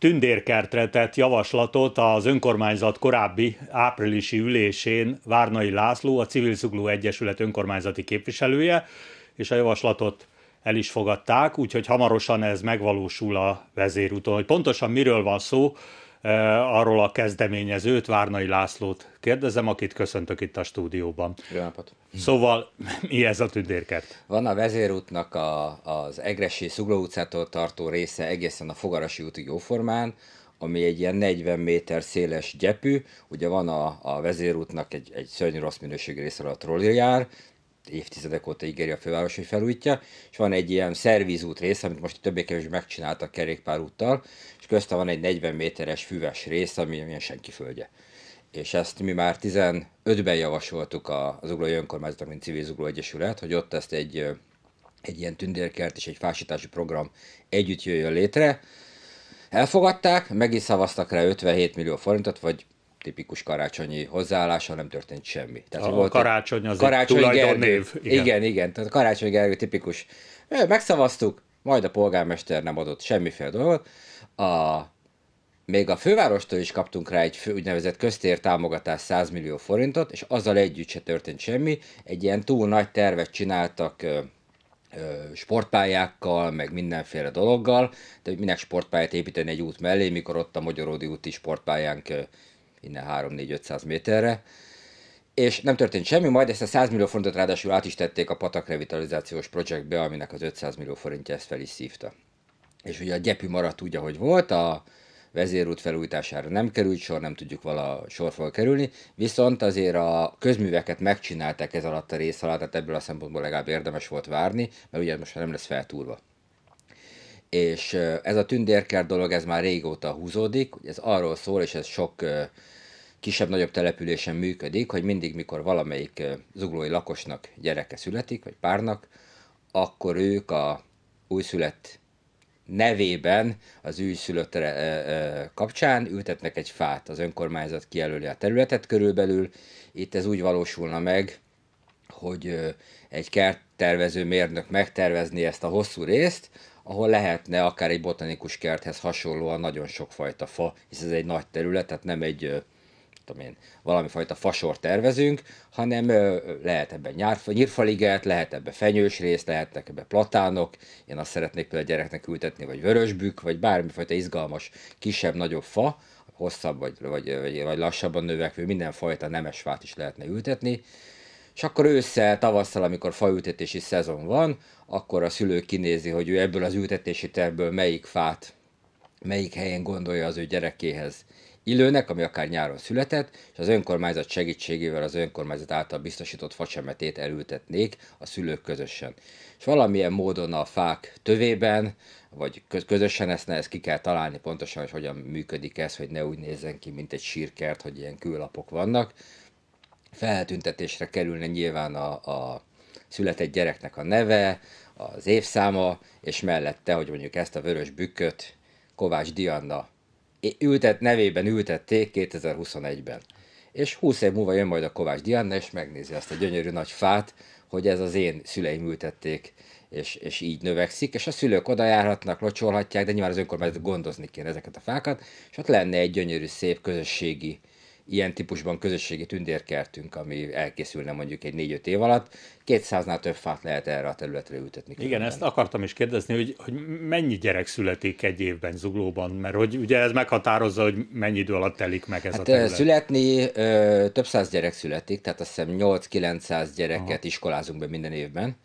tündérkertre tett javaslatot az önkormányzat korábbi áprilisi ülésén Várnai László, a Civil Szugló Egyesület önkormányzati képviselője, és a javaslatot el is fogadták, úgyhogy hamarosan ez megvalósul a vezérúton. Hogy pontosan miről van szó, Eh, arról a kezdeményezőt, Várnai Lászlót kérdezem, akit köszöntök itt a stúdióban. Jó napot. Szóval mi ez a tündérkert? Van a vezérútnak a, az Egresi Szugló utcától tartó része egészen a Fogarasi úti jóformán, ami egy ilyen 40 méter széles gyepű, ugye van a, a vezérútnak egy, egy szörnyű rossz minőségű része, a trolli jár, évtizedek óta ígéri a főváros, hogy felújítja, és van egy ilyen szervizút rész, amit most többé-kevésbé megcsináltak kerékpárúttal, és közte van egy 40 méteres füves rész, ami ilyen senki földje. És ezt mi már 15-ben javasoltuk az zuglói Önkormányzat, mint Civil Zugló Egyesület, hogy ott ezt egy, egy ilyen tündérkert és egy fásítási program együtt jöjjön létre. Elfogadták, meg is szavaztak rá 57 millió forintot, vagy tipikus karácsonyi hozzáállás, nem történt semmi. Tehát, a volt karácsony az karácsony egy név. Igen. igen, igen. Tehát a karácsony Gergő tipikus. Megszavaztuk, majd a polgármester nem adott semmiféle dolgot. A, még a fővárostól is kaptunk rá egy fő, úgynevezett köztér támogatás 100 millió forintot, és azzal együtt se történt semmi. Egy ilyen túl nagy tervet csináltak ö, ö, sportpályákkal, meg mindenféle dologgal, de hogy minek sportpályát építeni egy út mellé, mikor ott a Magyaródi úti sportpályánk ö, innen 3-4-500 méterre, és nem történt semmi, majd ezt a 100 millió forintot ráadásul át is tették a patak revitalizációs projektbe, aminek az 500 millió forintja ezt fel is szívta. És ugye a gyepű maradt úgy, ahogy volt, a vezérút felújítására nem került sor, nem tudjuk vala sor fog kerülni, viszont azért a közműveket megcsinálták ez alatt a rész alatt, tehát ebből a szempontból legalább érdemes volt várni, mert ugye most már nem lesz feltúrva és ez a tündérkert dolog, ez már régóta húzódik, ez arról szól, és ez sok kisebb-nagyobb településen működik, hogy mindig, mikor valamelyik zuglói lakosnak gyereke születik, vagy párnak, akkor ők a újszülött nevében az újszülött kapcsán ültetnek egy fát. Az önkormányzat kijelöli a területet körülbelül. Itt ez úgy valósulna meg, hogy egy kerttervező mérnök megtervezni ezt a hosszú részt, ahol lehetne akár egy botanikus kerthez hasonlóan nagyon sokfajta fa, hiszen ez egy nagy terület, tehát nem egy tudom én, valami fajta fasor tervezünk, hanem lehet ebben nyárfa, nyírfaliget, lehet ebben fenyős rész, lehetnek ebben platánok, én azt szeretnék például a gyereknek ültetni, vagy vörösbük, vagy bármifajta izgalmas, kisebb-nagyobb fa, hosszabb vagy, vagy, vagy, vagy lassabban növekvő, mindenfajta nemes fát is lehetne ültetni, és akkor ősszel, tavasszal, amikor faültetési szezon van, akkor a szülő kinézi, hogy ő ebből az ültetési tervből melyik fát, melyik helyen gondolja az ő gyerekéhez illőnek, ami akár nyáron született, és az önkormányzat segítségével az önkormányzat által biztosított facsemetét elültetnék a szülők közösen. És valamilyen módon a fák tövében, vagy közösen ezt, ne, ezt ki kell találni pontosan, hogy hogyan működik ez, hogy ne úgy nézzen ki, mint egy sírkert, hogy ilyen kőlapok vannak, feltüntetésre kerülne nyilván a, a született gyereknek a neve, az évszáma, és mellette, hogy mondjuk ezt a vörös bükköt Kovács Dianna ültet, nevében ültették 2021-ben. És 20 év múlva jön majd a Kovács Dianna, és megnézi azt a gyönyörű nagy fát, hogy ez az én szüleim ültették, és, és így növekszik, és a szülők oda járhatnak, locsolhatják, de nyilván az önkormányzat gondozni kéne ezeket a fákat, és ott lenne egy gyönyörű, szép közösségi ilyen típusban közösségi tündérkertünk, ami elkészülne mondjuk egy 4-5 év alatt. 200-nál több fát lehet erre a területre ültetni. Igen, különben. ezt akartam is kérdezni, hogy, hogy mennyi gyerek születik egy évben zuglóban, mert hogy ugye ez meghatározza, hogy mennyi idő alatt telik meg ez hát, a terület. Születni ö, több száz gyerek születik, tehát azt hiszem 8-900 gyereket Aha. iskolázunk be minden évben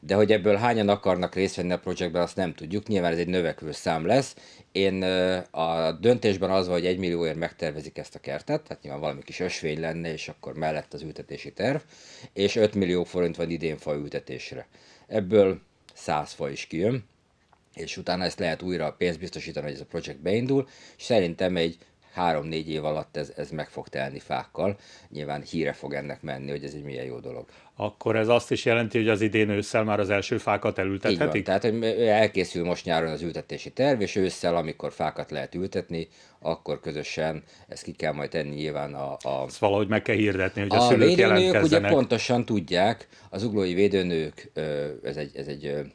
de hogy ebből hányan akarnak részt venni a projektben, azt nem tudjuk. Nyilván ez egy növekvő szám lesz. Én a döntésben az van, hogy egy millióért megtervezik ezt a kertet, tehát nyilván valami kis ösvény lenne, és akkor mellett az ültetési terv, és 5 millió forint van idén fa ültetésre. Ebből 100 fa is kijön, és utána ezt lehet újra pénzt biztosítani, hogy ez a projekt beindul, és szerintem egy három-négy év alatt ez, ez meg fog telni fákkal. Nyilván híre fog ennek menni, hogy ez egy milyen jó dolog. Akkor ez azt is jelenti, hogy az idén ősszel már az első fákat elültethetik? Így van, tehát hogy elkészül most nyáron az ültetési terv, és ősszel, amikor fákat lehet ültetni, akkor közösen ezt ki kell majd tenni nyilván a... a ezt valahogy meg kell hirdetni, hogy a, a szülők A ugye pontosan tudják, az uglói védőnők, ez egy, ez egy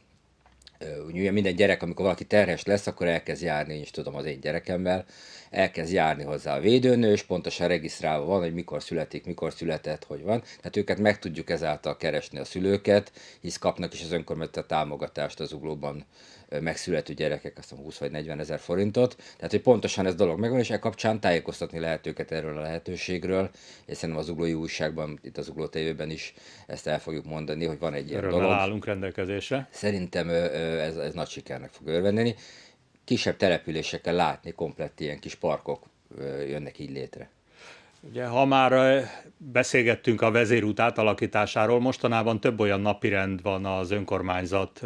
ugye minden gyerek, amikor valaki terhes lesz, akkor elkezd járni, én is tudom az én gyerekemmel, elkezd járni hozzá a védőnő, és pontosan regisztrálva van, hogy mikor születik, mikor született, hogy van. Tehát őket meg tudjuk ezáltal keresni a szülőket, hisz kapnak is az önkormányzat támogatást az uglóban megszülető gyerekek, azt mondom, 20 vagy 40 ezer forintot. Tehát, hogy pontosan ez dolog megvan, és e kapcsán tájékoztatni lehet őket erről a lehetőségről, és szerintem az uglói újságban, itt az ugló tévében is ezt el fogjuk mondani, hogy van egy ilyen Örömmel dolog. állunk rendelkezésre. Szerintem ez, ez nagy sikernek fog örvendeni kisebb településeken látni, komplett ilyen kis parkok jönnek így létre. Ugye, ha már beszélgettünk a vezérút átalakításáról, mostanában több olyan napirend van az önkormányzat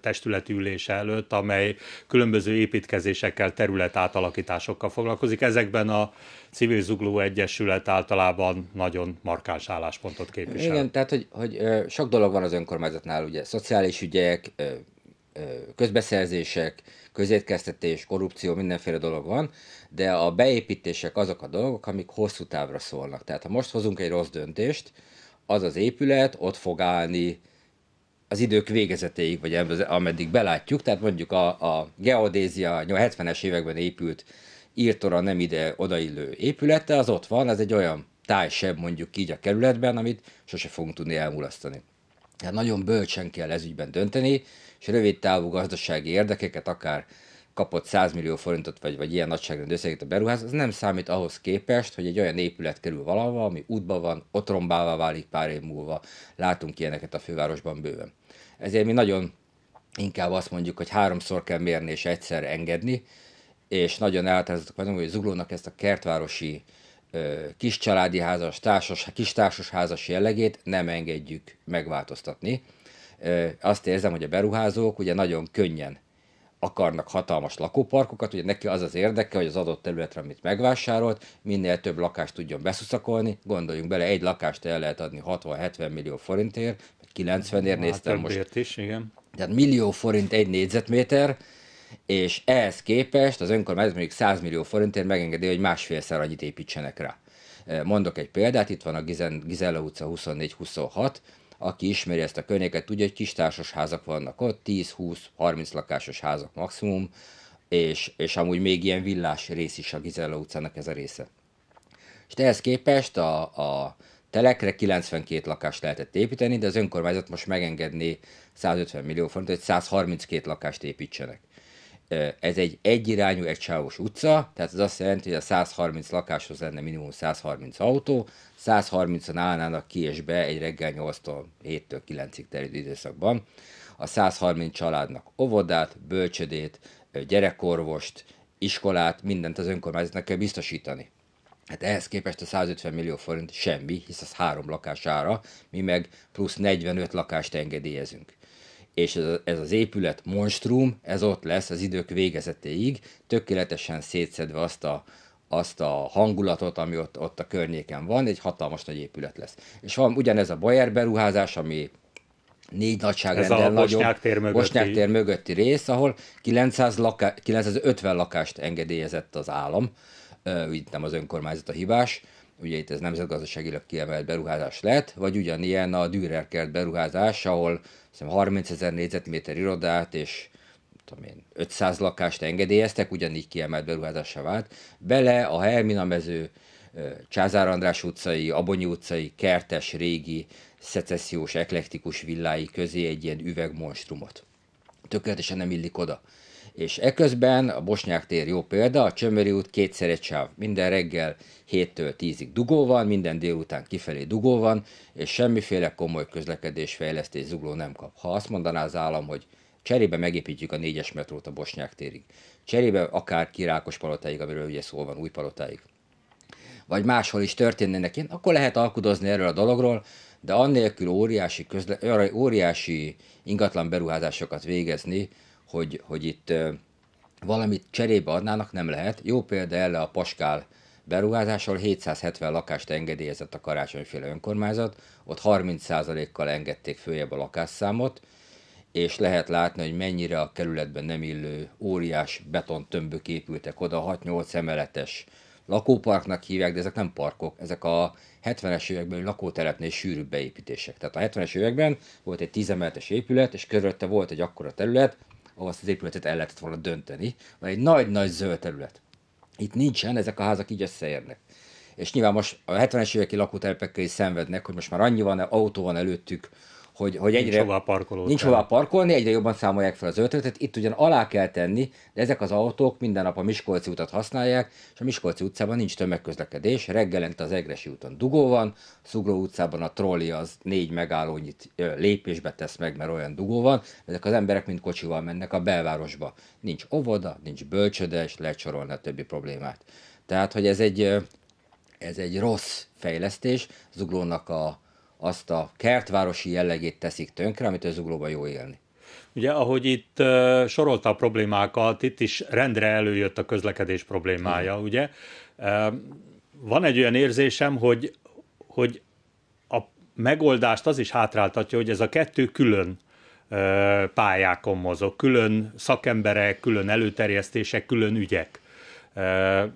testületi ülése előtt, amely különböző építkezésekkel, terület átalakításokkal foglalkozik. Ezekben a Civil Zugló Egyesület általában nagyon markáns álláspontot képvisel. Igen, tehát hogy, hogy sok dolog van az önkormányzatnál, ugye szociális ügyek, közbeszerzések, közétkeztetés, korrupció, mindenféle dolog van, de a beépítések azok a dolgok, amik hosszú távra szólnak. Tehát ha most hozunk egy rossz döntést, az az épület ott fog állni az idők végezetéig, vagy ameddig belátjuk, tehát mondjuk a, a geodézia 70-es években épült írtora nem ide odaillő épülete, az ott van, az egy olyan tájsebb mondjuk így a kerületben, amit sose fogunk tudni elmulasztani. Tehát nagyon bölcsen kell ezügyben dönteni, és rövid távú gazdasági érdekeket, akár kapott 100 millió forintot, vagy, vagy ilyen nagyságrendű összeget a beruház, az nem számít ahhoz képest, hogy egy olyan épület kerül valahova, ami útba van, otrombává válik pár év múlva. Látunk ilyeneket a fővárosban bőven. Ezért mi nagyon inkább azt mondjuk, hogy háromszor kell mérni és egyszer engedni, és nagyon elhatározottak vagyunk, hogy zuglónak ezt a kertvárosi uh, kis családi házas, társas, kis házas jellegét nem engedjük megváltoztatni. Azt érzem, hogy a beruházók ugye nagyon könnyen akarnak hatalmas lakóparkokat, ugye neki az az érdeke, hogy az adott területre, amit megvásárolt, minél több lakást tudjon beszuszakolni. Gondoljunk bele, egy lakást el lehet adni 60-70 millió forintért, 90-ért hát néztem most. Is, igen. Tehát millió forint egy négyzetméter, és ehhez képest az önkormányzat mondjuk 100 millió forintért megengedi, hogy másfélszer annyit építsenek rá. Mondok egy példát, itt van a Gizella utca 24-26, aki ismeri ezt a környéket, tudja, hogy kis házak vannak ott, 10-20-30 lakásos házak maximum, és, és amúgy még ilyen villás rész is a Gizella utcának ez a része. És ehhez képest a, a telekre 92 lakást lehetett építeni, de az önkormányzat most megengedné 150 millió forintot, hogy 132 lakást építsenek ez egy egyirányú, egysávos utca, tehát ez azt jelenti, hogy a 130 lakáshoz lenne minimum 130 autó, 130-an állnának ki és be egy reggel 8-tól 7-től 9-ig terjedő időszakban. A 130 családnak óvodát, bölcsödét, gyerekorvost, iskolát, mindent az önkormányzatnak kell biztosítani. Hát ehhez képest a 150 millió forint semmi, hisz az három lakására, mi meg plusz 45 lakást engedélyezünk és ez, ez az épület monstrum, ez ott lesz az idők végezetéig, tökéletesen szétszedve azt a, azt a hangulatot, ami ott, ott a környéken van, egy hatalmas nagy épület lesz. És van ugyanez a Bayer beruházás, ami négy nagyságrendel nagyobb. Bosnyák tér, mögötti. Bosnyák tér mögötti rész, ahol 900 laká, 950 lakást engedélyezett az állam, úgy nem az önkormányzat a hibás, ugye itt ez nemzetgazdaságilag kiemelt beruházás lett, vagy ugyanilyen a Dürer kert beruházás, ahol 30 ezer négyzetméter irodát és tudom én, 500 lakást engedélyeztek, ugyanígy kiemelt beruházásra vált, bele a Hermina mező, Császár András utcai, Abonyi utcai, kertes, régi, szecessziós, eklektikus villái közé egy ilyen üvegmonstrumot. Tökéletesen nem illik oda. És eközben a Bosnyák tér jó példa, a Csömöri út kétszer egy sáv. Minden reggel 7-től 10-ig dugó van, minden délután kifelé dugó van, és semmiféle komoly fejlesztés zugló nem kap. Ha azt mondaná az állam, hogy cserébe megépítjük a négyes metrót a Bosnyák térig, cserébe akár kirákos palotáig, amiről ugye szó van, új palotáig, vagy máshol is történnének én, akkor lehet alkudozni erről a dologról, de annélkül óriási, közle, óriási ingatlan beruházásokat végezni, hogy, hogy itt valamit cserébe adnának, nem lehet. Jó példa erre a Paskál beruházásról 770 lakást engedélyezett a karácsonyféle önkormányzat, ott 30%-kal engedték följebb a lakásszámot, és lehet látni, hogy mennyire a kerületben nem illő óriás betontömbök épültek oda, 6-8 emeletes lakóparknak hívják, de ezek nem parkok, ezek a 70-es években lakótelepnél sűrűbb beépítések. Tehát a 70-es években volt egy 10 emeletes épület, és körülötte volt egy akkora terület, ahol azt az épületet el lehetett volna dönteni, vagy egy nagy-nagy zöld terület. Itt nincsen, ezek a házak így összeérnek. És nyilván most a 70-es éveki lakótelepekkel is szenvednek, hogy most már annyi van, autó van előttük, hogy, hogy egyre... Nincs hová parkoló. Nincs hova parkolni, egyre jobban számolják fel az öltőtet. Itt ugyan alá kell tenni, de ezek az autók minden nap a Miskolci utat használják, és a Miskolci utcában nincs tömegközlekedés. Reggelente az Egresi úton dugó van, Szugró utcában a trolli az négy megállónyit lépésbe tesz meg, mert olyan dugó van. Ezek az emberek mind kocsival mennek a belvárosba. Nincs óvoda, nincs bölcsödes, lecsorolna a többi problémát. Tehát, hogy ez egy, ez egy rossz fejlesztés. Zuglónak a azt a kertvárosi jellegét teszik tönkre, amit az zuglóban jó élni. Ugye, ahogy itt uh, sorolta a problémákat, itt is rendre előjött a közlekedés problémája, hmm. ugye? Uh, van egy olyan érzésem, hogy, hogy a megoldást az is hátráltatja, hogy ez a kettő külön pályákon mozog, külön szakemberek, külön előterjesztések, külön ügyek.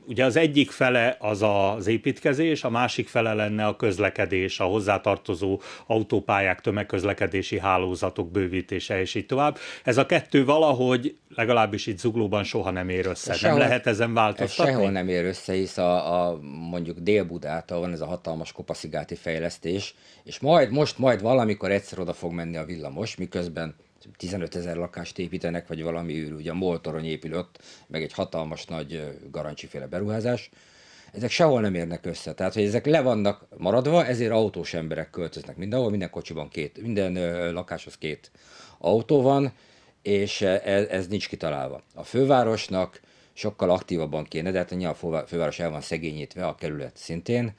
Ugye az egyik fele az az építkezés, a másik fele lenne a közlekedés, a hozzátartozó autópályák, tömegközlekedési hálózatok bővítése, és így tovább. Ez a kettő valahogy legalábbis itt zuglóban soha nem ér össze. Sehol, nem lehet ezen változtatni? Sehol nem ér össze, hisz a, a mondjuk Dél-Budától van ez a hatalmas kopaszigáti fejlesztés, és majd most, majd valamikor egyszer oda fog menni a villamos, miközben 15 ezer lakást építenek, vagy valami űr, ugye a Moltorony épül ott, meg egy hatalmas nagy garancsiféle beruházás, ezek sehol nem érnek össze. Tehát, hogy ezek le vannak maradva, ezért autós emberek költöznek mindenhol, minden kocsiban két, minden lakáshoz két autó van, és ez, ez nincs kitalálva. A fővárosnak sokkal aktívabban kéne, de hát a főváros el van szegényítve, a kerület szintén,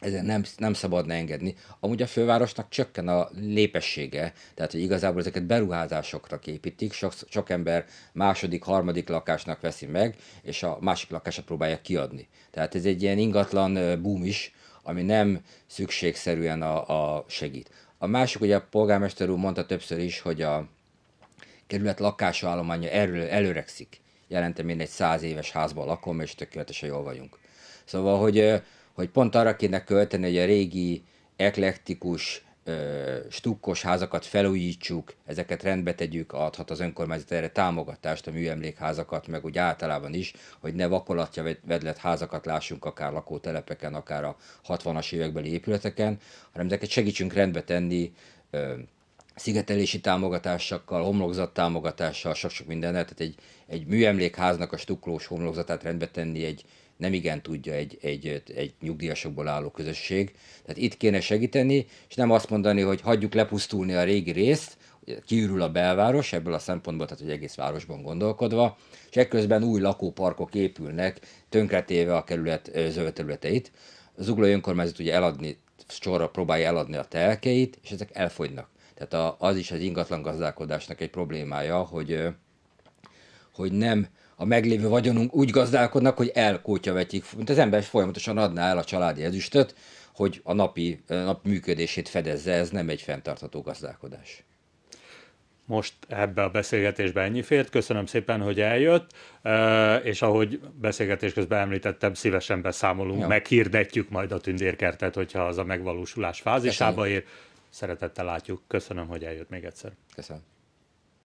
ezen nem, nem szabadna engedni. Amúgy a fővárosnak csökken a népessége, tehát hogy igazából ezeket beruházásokra képítik, sok, sok ember második, harmadik lakásnak veszi meg, és a másik lakását próbálja kiadni. Tehát ez egy ilyen ingatlan boom is, ami nem szükségszerűen a, a segít. A másik, ugye a polgármester úr mondta többször is, hogy a kerület lakásállománya erről előrekszik. Jelentem én egy száz éves házban lakom, és tökéletesen jól vagyunk. Szóval, hogy hogy pont arra kéne költeni, hogy a régi eklektikus stukkos házakat felújítsuk, ezeket rendbe tegyük, adhat az önkormányzat erre támogatást, a műemlékházakat, meg úgy általában is, hogy ne vakolatja vedlet házakat lássunk akár lakótelepeken, akár a 60-as évekbeli épületeken, hanem ezeket segítsünk rendbe tenni, szigetelési támogatásokkal, homlokzat támogatással, sok-sok mindennel, tehát egy, egy műemlékháznak a stuklós homlokzatát rendbe tenni, egy, nem igen tudja egy, egy, egy nyugdíjasokból álló közösség. Tehát itt kéne segíteni, és nem azt mondani, hogy hagyjuk lepusztulni a régi részt, kiürül a belváros ebből a szempontból, tehát hogy egész városban gondolkodva, és ekközben új lakóparkok épülnek, tönkretéve a kerület zöld területeit. A zuglói önkormányzat ugye eladni, sorra próbálja eladni a telkeit, és ezek elfogynak. Tehát az is az ingatlan gazdálkodásnak egy problémája, hogy, hogy nem a meglévő vagyonunk úgy gazdálkodnak, hogy Mint Az ember folyamatosan adná el a családi ezüstöt, hogy a napi nap működését fedezze, ez nem egy fenntartható gazdálkodás. Most ebbe a beszélgetésbe ennyi fért. Köszönöm szépen, hogy eljött, és ahogy beszélgetés közben említettem, szívesen beszámolunk, ja. meghirdetjük majd a tündérkertet, hogyha az a megvalósulás fázisába Köszönöm. ér. Szeretettel látjuk. Köszönöm, hogy eljött még egyszer. Köszönöm.